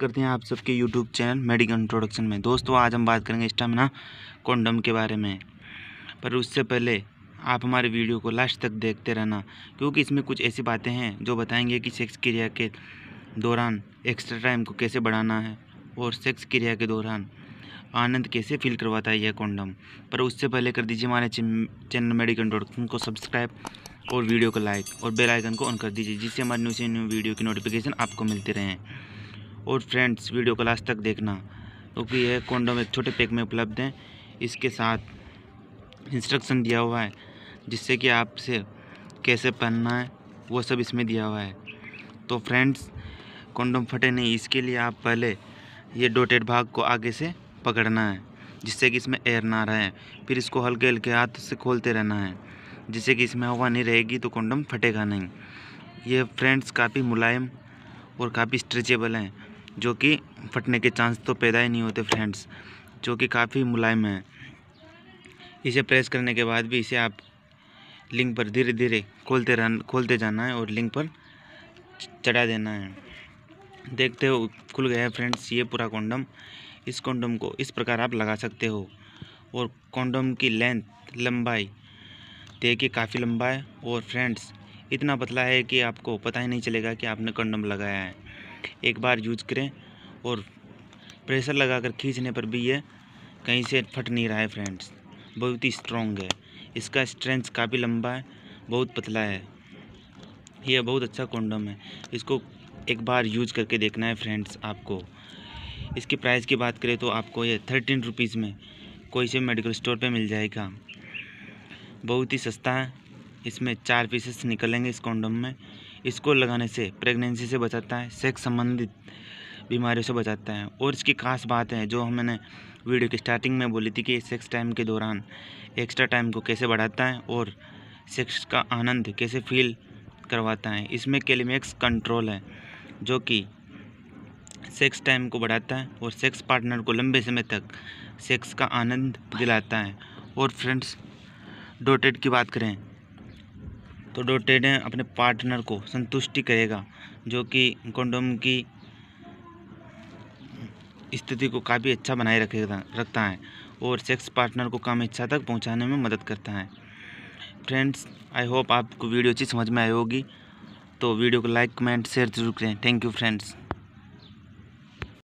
करते हैं आप सबके यूट्यूब चैनल मेडिकल इंट्रोडक्शन में दोस्तों आज हम बात करेंगे स्टामिना कॉन्डम के बारे में पर उससे पहले आप हमारे वीडियो को लास्ट तक देखते रहना क्योंकि इसमें कुछ ऐसी बातें हैं जो बताएंगे कि सेक्स क्रिया के दौरान एक्स्ट्रा टाइम को कैसे बढ़ाना है और सेक्स क्रिया के दौरान आनंद कैसे फील करवाता है यह कॉन्डम पर उससे पहले कर दीजिए हमारे चैनल मेडिकल इंट्रोडक्शन को सब्सक्राइब और वीडियो को लाइक और बेल आइकन को ऑन कर दीजिए जिससे हमारे न्यू से न्यू वीडियो की नोटिफिकेशन आपको मिलती रहें और फ्रेंड्स वीडियो को लास्ट तक देखना क्योंकि यह कॉन्डोम एक छोटे पैक में उपलब्ध हैं इसके साथ इंस्ट्रक्शन दिया हुआ है जिससे कि आपसे कैसे पहनना है वो सब इसमें दिया हुआ है तो फ्रेंड्स कॉन्डोम फटे नहीं इसके लिए आप पहले ये डोटेड भाग को आगे से पकड़ना है जिससे कि इसमें एयर ना रहे फिर इसको हल्के हल्के हाथ से खोलते रहना है जिससे कि इसमें हवा नहीं रहेगी तो कॉन्डम फटेगा नहीं ये फ्रेंड्स काफ़ी मुलायम और काफ़ी स्ट्रेचेबल हैं जो कि फटने के चांस तो पैदा ही नहीं होते फ्रेंड्स जो कि काफ़ी मुलायम है इसे प्रेस करने के बाद भी इसे आप लिंक पर धीरे धीरे खोलते रह खोलते जाना है और लिंक पर चढ़ा देना है देखते हो खुल गया है फ्रेंड्स ये पूरा कॉन्डम इस कॉन्डम को इस प्रकार आप लगा सकते हो और कॉन्डम की लेंथ लंबाई देखिए काफ़ी लंबा है और फ्रेंड्स इतना पतला है कि आपको पता ही नहीं चलेगा कि आपने कॉन्डम लगाया है एक बार यूज करें और प्रेशर लगाकर खींचने पर भी ये कहीं से फट नहीं रहा है फ्रेंड्स बहुत ही स्ट्रॉन्ग है इसका स्ट्रेंथ काफ़ी लंबा है बहुत पतला है यह बहुत अच्छा कॉन्डम है इसको एक बार यूज करके देखना है फ्रेंड्स आपको इसकी प्राइस की बात करें तो आपको ये थर्टीन रुपीज़ में कोई से मेडिकल स्टोर पे मिल जाएगा बहुत ही सस्ता है इसमें चार पीसेस निकलेंगे इस कॉन्डम में इसको लगाने से प्रेगनेंसी से बचाता है सेक्स संबंधित बीमारियों से बचाता है और इसकी खास बात है जो हमने वीडियो की स्टार्टिंग में बोली थी कि सेक्स टाइम के दौरान एक्स्ट्रा टाइम को कैसे बढ़ाता है और सेक्स का आनंद कैसे फील करवाता है इसमें केलिमेक्स कंट्रोल है जो कि सेक्स टाइम को बढ़ाता है और सेक्स पार्टनर को लंबे समय तक सेक्स का आनंद दिलाता है और फ्रेंड्स डोटेड की बात करें तो डोटेड अपने पार्टनर को संतुष्टि करेगा जो कि कंडोम की स्थिति को काफ़ी अच्छा बनाए रखेगा रखता है और सेक्स पार्टनर को काम इच्छा तक पहुंचाने में मदद करता है फ्रेंड्स आई होप आपको वीडियो अच्छी समझ में आई होगी तो वीडियो को लाइक कमेंट शेयर जरूर करें थैंक यू फ्रेंड्स